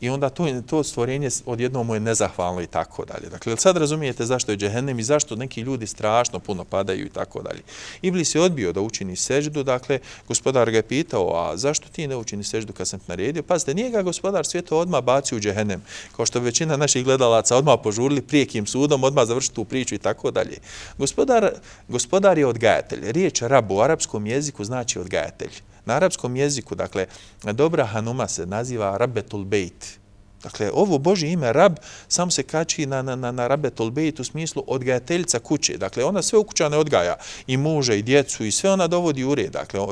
I onda to, to stvorenje odjednom mu je nezahvalno i tako dalje. Dakle, sad razumijete zašto je džehennem i zašto neki ljudi strašno puno padaju i tako dalje. Iblis je odbio da učini seždu, dakle, gospodar ga je pitao, a zašto ti ne učini seždu kad sam te naredio? Pazite, nije ga gospodar svijeta odmah baci u džehennem, kao što većina naših gledalaca odmah požurili prijekim sudom, odmah završi tu priču i tako dalje. Gospodar, gospodar je odgajatelj. Riječ rabu u arapskom jeziku znači odgajatelj. Na arapskom jeziku, dakle, dobra hanuma se naziva rabetul bejt. Dakle, ovo Božje ime rab sam se kači na, na, na rabetul bejt u smislu odgajateljca kuće. Dakle, ona sve u kućane odgaja, i muže, i djecu, i sve ona dovodi u red. Dakle,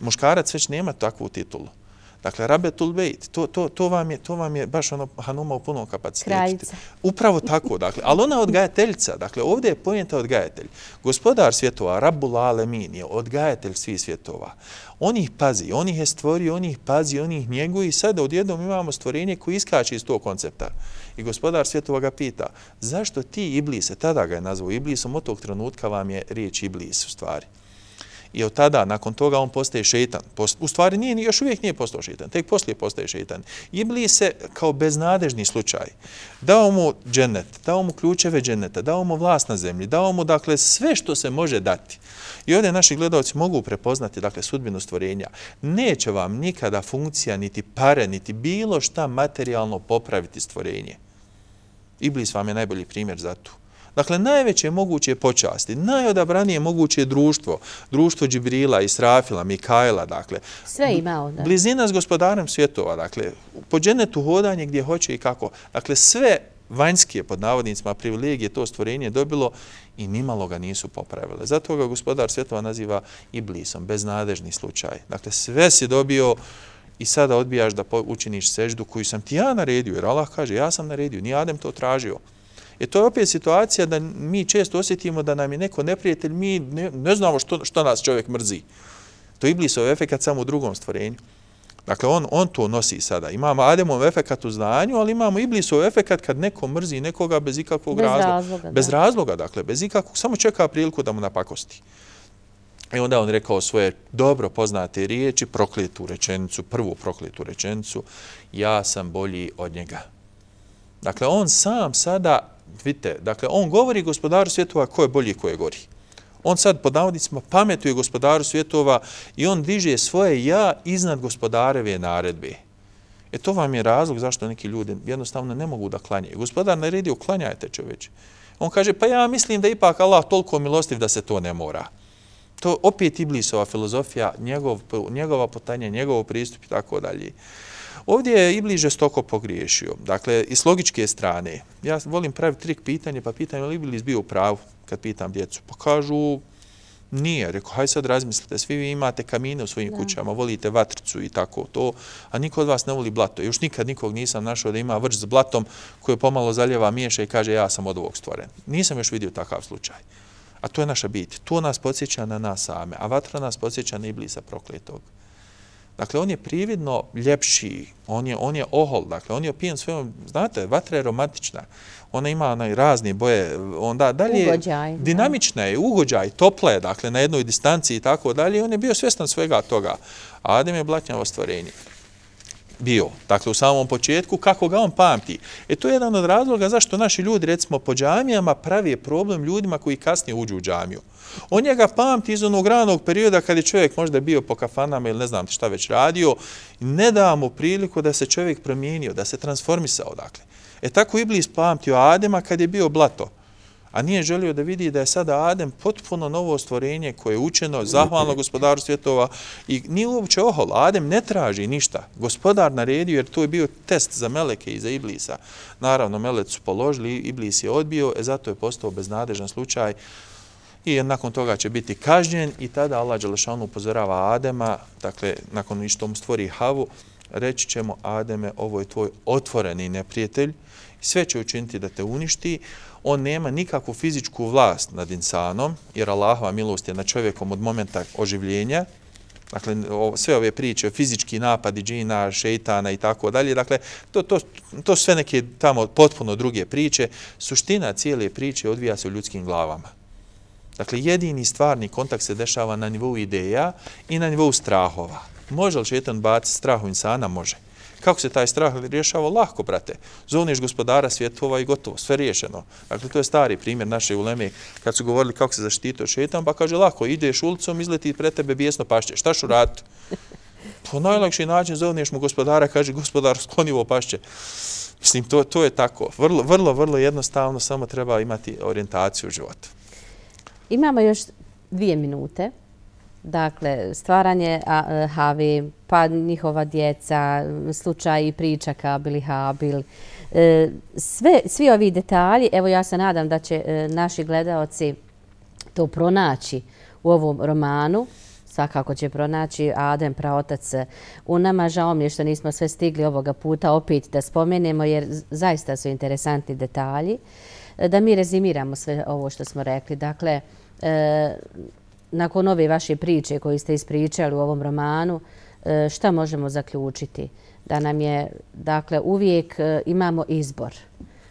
muškarac već nema takvu titulu. Dakle, Rabetul Bejt, to, to, to, vam je, to vam je baš ono Hanuma u punom kapacitetu. Kraljica. Upravo tako, dakle. Ali ona je odgajateljica. Dakle, ovdje je pojenta odgajatelj. Gospodar svjetova, Rabul Alemin je odgajatelj svih svjetova. On ih pazi, on ih je stvorio, on ih pazi, on ih njeguje i sada odjednom imamo stvorenje koje iskače iz tog koncepta. I gospodar svjetova ga pita, zašto ti iblise, tada ga je nazvao iblisom, od tog trenutka vam je riječ iblis u stvari. I od tada, nakon toga, on postaje šeitan. U stvari, nije, još uvijek nije postao šeitan, tek poslije postaje šeitan. Ibli se kao beznadežni slučaj. Dao mu dženet, dao mu ključeve dženeta, dao mu vlast na zemlji, dao mu dakle, sve što se može dati. I ovdje naši gledalci mogu prepoznati dakle, sudbinu stvorenja. Neće vam nikada funkcija, niti pare, niti bilo šta materijalno popraviti stvorenje. Iblis vam je najbolji primjer za to. Dakle, najveće moguće počasti, najodabranije moguće društvo, društvo Džibrila, Israfila, Mikajla, dakle. Sve imao, onda. Blizina s gospodarem svjetova, dakle, po dženetu hodanje gdje hoće i kako. Dakle, sve vanjske, pod navodnicima, privilegije to stvorenje dobilo i nimalo ga nisu popravile. Zato ga gospodar svjetova naziva i blisom, beznadežni slučaj. Dakle, sve si dobio i sada odbijaš da učiniš seždu koju sam ti ja naredio, jer Allah kaže, ja sam naredio, nije Adem to tražio. E to je opet situacija da mi često osjetimo da nam je neko neprijatelj, mi ne znamo što što nas čovjek mrzi. To je Iblisov efekat samo u drugom stvorenju. Dakle, on on to nosi sada. Imamo Ademov efekat u znanju, ali imamo Iblisov efekat kad neko mrzi nekoga bez ikakvog razloga. Bez razloga, da. Bez razloga, dakle, bez ikakvog. Samo čeka priliku da mu napakosti. I e, onda on rekao svoje dobro poznate riječi, prokletu rečenicu, prvu prokletu rečenicu, ja sam bolji od njega. Dakle, on sam sada Vidite, dakle, on govori gospodaru svjetova ko je bolji i ko je gori. On sad pod navodnicima pametuje gospodaru svjetova i on diže svoje ja iznad gospodareve naredbe. E to vam je razlog zašto neki ljudi jednostavno ne mogu da klanjaju. Gospodar naredi, uklanjajte čoveče. On kaže, pa ja mislim da ipak Allah toliko milostiv da se to ne mora. To opet Iblisova filozofija, njegov, njegova potanja, njegov pristup i tako dalje. Ovdje je i bliže stoko pogriješio, dakle, i s logičke strane. Ja volim praviti trik pitanje, pa pitanje li Ibli izbio u pravu kad pitam djecu? Pa kažu, nije, rekao, hajde sad razmislite, svi vi imate kamine u svojim kućama, volite vatricu i tako to, a niko od vas ne voli blato. Još nikad nikog nisam našao da ima vrč s blatom koje pomalo zaljeva miješa i kaže, ja sam od ovog stvoren. Nisam još vidio takav slučaj. A to je naša bit. To nas podsjeća na nas same, a vatra nas podsjeća na iblisa prokletog. Dakle, on je prividno ljepši, on je on je ohol, dakle, on je opijen svojom, znate, vatra je romantična, ona ima razne boje, onda dalje dinamična je, ugođaj, topla je, dakle, na jednoj distanci i tako dalje, on je bio svjestan svega toga. Adem je blatnjavo stvorenje bio. Dakle, u samom početku, kako ga on pamti? E to je jedan od razloga zašto naši ljudi, recimo, po džamijama pravi problem ljudima koji kasnije uđu u džamiju. On njega pamti iz onog ranog perioda kada je čovjek možda bio po kafanama ili ne znam šta već radio, ne da mu priliku da se čovjek promijenio, da se transformisao, dakle. E tako Iblis pamtio Adema kad je bio blato a nije želio da vidi da je sada Adem potpuno novo stvorenje koje je učeno, zahvalno gospodaru svjetova i ni uopće ohol. Adem ne traži ništa. Gospodar naredio jer to je bio test za Meleke i za Iblisa. Naravno, Melec su položili, Iblis je odbio, e, zato je postao beznadežan slučaj i nakon toga će biti kažnjen i tada Allah Đelešanu upozorava Adema, dakle, nakon što mu stvori Havu, reći ćemo Ademe, ovo je tvoj otvoreni neprijatelj, sve će učiniti da te uništi, on nema nikakvu fizičku vlast nad insanom, jer Allahova milost je nad čovjekom od momenta oživljenja, dakle, sve ove priče, o fizički napadi džina, šeitana i tako dalje, dakle, to to, to sve neke tamo potpuno druge priče, suština cijele priče odvija se u ljudskim glavama. Dakle, jedini stvarni kontakt se dešava na nivou ideja i na nivou strahova. Može li šeitan baciti strahu insana? Može. Kako se taj strah rješava? Lahko, brate. Zoneš gospodara svjetova i gotovo, sve rješeno. Dakle, to je stari primjer naše uleme kad su govorili kako se zaštito šetan, pa kaže, lako, ideš ulicom, izleti pre tebe bijesno pašće. Šta ću raditi? Po najlakši način zoneš mu gospodara, kaže, gospodar, skloni ovo pašće. Mislim, to, to je tako. Vrlo, vrlo, vrlo jednostavno, samo treba imati orijentaciju u životu. Imamo još dvije minute. Dakle, stvaranje Havi, pa njihova djeca, slučaj i priča Kabil i Habil. E, svi ovi detalji, evo ja se nadam da će e, naši gledalci to pronaći u ovom romanu. Svakako će pronaći Adem, praotac u nama. Žao mi je što nismo sve stigli ovoga puta opet da spomenemo jer zaista su interesantni detalji. E, da mi rezimiramo sve ovo što smo rekli. Dakle, nakon ove vaše priče koje ste ispričali u ovom romanu, e, šta možemo zaključiti? Da nam je, dakle, uvijek e, imamo izbor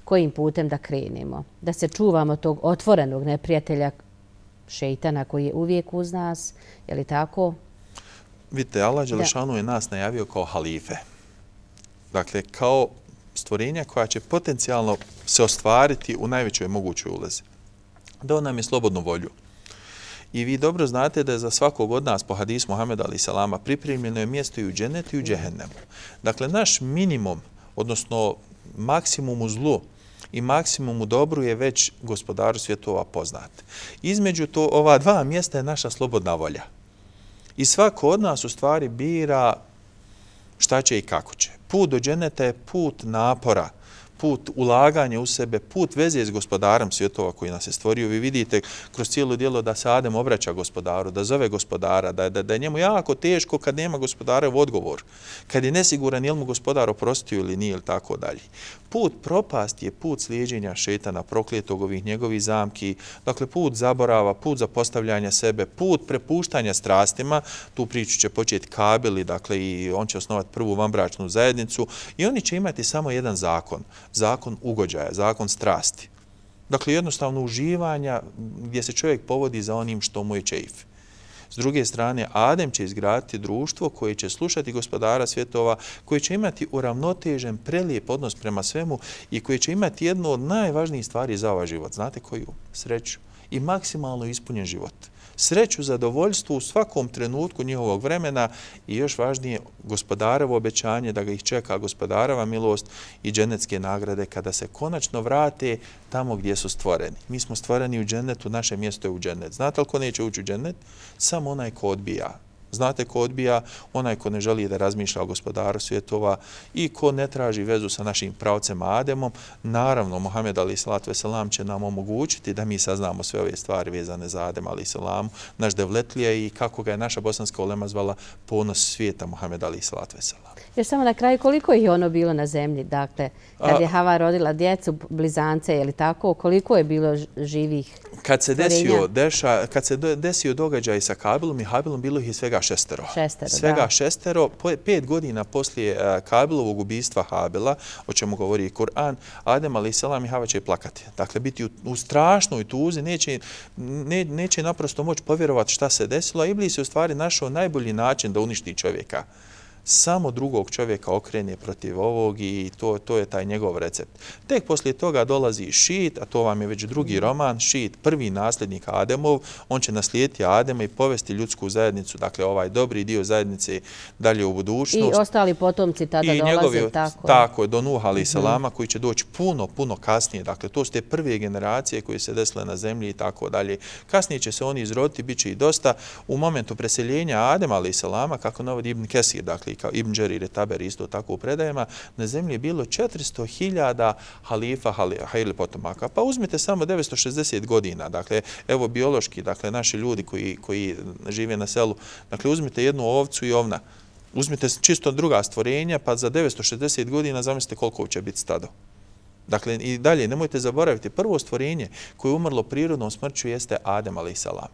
kojim putem da krenemo, da se čuvamo tog otvorenog neprijatelja šeitana koji je uvijek uz nas, je li tako? Vidite, Allah Đelešanu je nas najavio kao halife. Dakle, kao stvorenja koja će potencijalno se ostvariti u najvećoj mogućoj ulazi. Dao nam je slobodnu volju. I vi dobro znate da je za svakog od nas po hadisu Muhammed Ali Salama pripremljeno je mjesto i u dženetu i u džehennemu. Dakle, naš minimum, odnosno maksimum u zlu i maksimum u dobru je već gospodar svjetova poznat. Između to, ova dva mjesta je naša slobodna volja. I svako od nas u stvari bira šta će i kako će. Put do dženeta je put napora, put ulaganja u sebe, put veze s gospodarom svjetova koji nas je stvorio. Vi vidite kroz cijelo dijelo da se Adem obraća gospodaru, da zove gospodara, da, da, da je njemu jako teško kad nema gospodara u odgovor, kad je nesiguran je li mu gospodar oprostio ili nije ili tako dalje put propasti je put slijedženja šetana, prokletog ovih njegovih zamki, dakle put zaborava, put zapostavljanja sebe, put prepuštanja strastima, tu priču će početi kabili, dakle i on će osnovati prvu vambračnu zajednicu i oni će imati samo jedan zakon, zakon ugođaja, zakon strasti. Dakle, jednostavno uživanja gdje se čovjek povodi za onim što mu je čeife. S druge strane, Adem će izgraditi društvo koje će slušati gospodara svjetova, koji će imati uravnotežen, prelijep odnos prema svemu i koji će imati jednu od najvažnijih stvari za ovaj život. Znate koju? Sreću. I maksimalno ispunjen život sreću, zadovoljstvo u svakom trenutku njihovog vremena i još važnije gospodarevo obećanje da ga ih čeka gospodareva milost i dženecke nagrade kada se konačno vrate tamo gdje su stvoreni. Mi smo stvoreni u dženetu, naše mjesto je u dženet. Znate li ko neće ući u dženet? Samo onaj ko odbija Znate ko odbija, onaj ko ne želi da razmišlja o gospodaru svjetova i ko ne traži vezu sa našim pravcem Ademom, naravno, Muhammed Ali Salat Veselam će nam omogućiti da mi saznamo sve ove stvari vezane za Adem Ali Salamu, naš devletlije i kako ga je naša bosanska olema zvala ponos svijeta Muhammed Ali Salat Veselam. Još samo na kraju, koliko ih je ono bilo na zemlji? Dakle, kad je Hava rodila djecu, blizance je ili tako, koliko je bilo živih stvarenja? Kad se desio događaj sa Kabilom i Habilom, bilo ih svega šestero. Šestero, Svega šestero. Pet godina poslije Kabilovog ubijstva Habila, o čemu govori i Kur'an, Adem ali i Selam i Hava će plakati. Dakle, biti u strašnoj tuzi, neće naprosto moći povjerovati šta se desilo, a Iblis je u stvari našao najbolji način da uništi čovjeka samo drugog čovjeka okrene protiv ovog i to to je taj njegov recept. Tek poslije toga dolazi Šit, a to vam je već drugi mhm. roman, Šit, prvi nasljednik Ademov, on će naslijediti Adema i povesti ljudsku zajednicu, dakle ovaj dobri dio zajednice dalje u budućnost. I ostali potomci tada dolaze, tako I njegovi, tako je, do Nuha ali i mhm. Salama koji će doći puno, puno kasnije. Dakle, to su te prve generacije koje se desile na zemlji i tako dalje. Kasnije će se oni izroditi, bit će i dosta u momentu preseljenja Adema ali i Salama, kako navodi Ibn Kesir, dakle, kao Ibn Đerir i Taber isto tako u predajama, na zemlji je bilo 400.000 halifa Haile Potomaka. Pa uzmite samo 960 godina, dakle, evo biološki, dakle, naši ljudi koji žive na selu, dakle, uzmite jednu ovcu i ovna, uzmite čisto druga stvorenja, pa za 960 godina zamislite koliko će biti stado. Dakle, i dalje, nemojte zaboraviti, prvo stvorenje koje je umrlo prirodnom smrću jeste Adem, ali i Salam.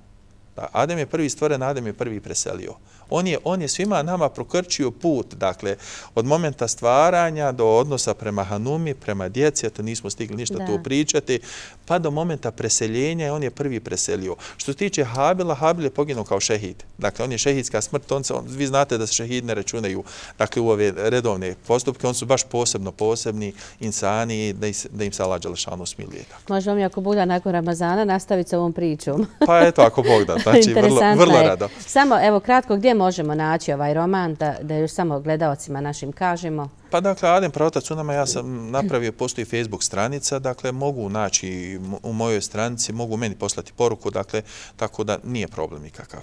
Adem je prvi stvoren, Adem je prvi preselio on je, on je svima nama prokrčio put, dakle, od momenta stvaranja do odnosa prema Hanumi, prema djeci, to nismo stigli ništa da. tu pričati, pa do momenta preseljenja on je prvi preselio. Što se tiče Habila, Habil je poginuo kao šehid. Dakle, on je šehidska smrt, on se, on, vi znate da se šehid ne računaju dakle, u ove redovne postupke, on su baš posebno posebni insani da, is, da im se Allah Đelešanu smilije. Dakle. Može vam, ako bude nakon Ramazana, nastaviti sa ovom pričom. pa eto, ako Bog da, znači, vrlo, vrlo rado. Samo, evo, kratko, gdje možemo naći ovaj roman, da, da još samo gledalcima našim kažemo? Pa dakle, Adem Pravotac u nama, ja sam napravio, postoji Facebook stranica, dakle, mogu naći u mojoj stranici, mogu meni poslati poruku, dakle, tako da nije problem nikakav.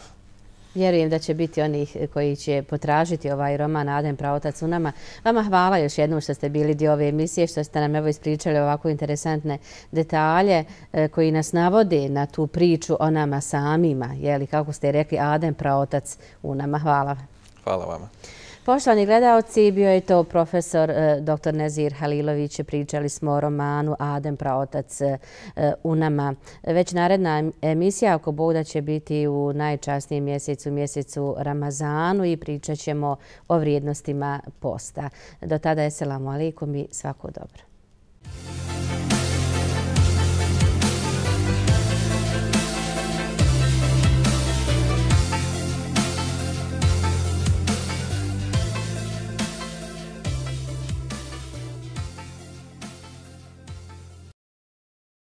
Vjerujem da će biti onih koji će potražiti ovaj roman Adem pravotac u nama. Vama hvala još jednom što ste bili dio ove emisije, što ste nam evo ispričali ovako interesantne detalje e, koji nas navode na tu priču o nama samima. Jeli, kako ste rekli, Adem pravotac u nama. Hvala vam. Hvala vama. Poštovani gledalci, bio je to profesor e, dr. Nezir Halilović. Pričali smo o romanu Adem praotac e, u nama. Već naredna emisija ako Bog da će biti u najčasnijem mjesecu, mjesecu Ramazanu i pričat ćemo o vrijednostima posta. Do tada, eselamu alikum i svako dobro. Muzika